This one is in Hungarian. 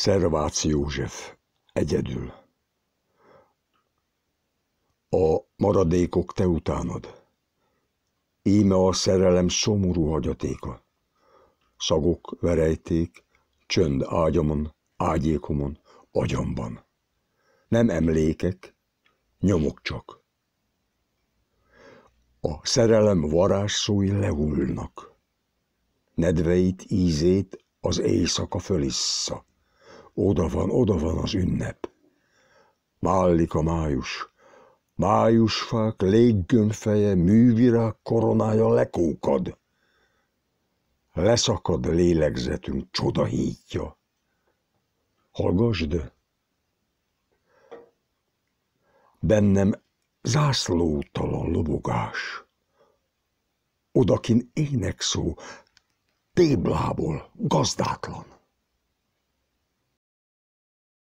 Szerváci József egyedül. A maradékok te utánad. Íme a szerelem szomorú hagyatéka. Szagok verejték, csönd ágyamon, ágyékomon, agyamban. Nem emlékek, nyomok csak. A szerelem varázsszói lehullnak. Nedveit, ízét az éjszaka fölissza. Oda van, oda van az ünnep. Válik a május. Májusfák, léggömbfeje, művirág koronája lekókad. Leszakad lélegzetünk hítja. Hallgasd! Bennem zászlótalan lobogás. Odakin énekszó, téblából, gazdátlan.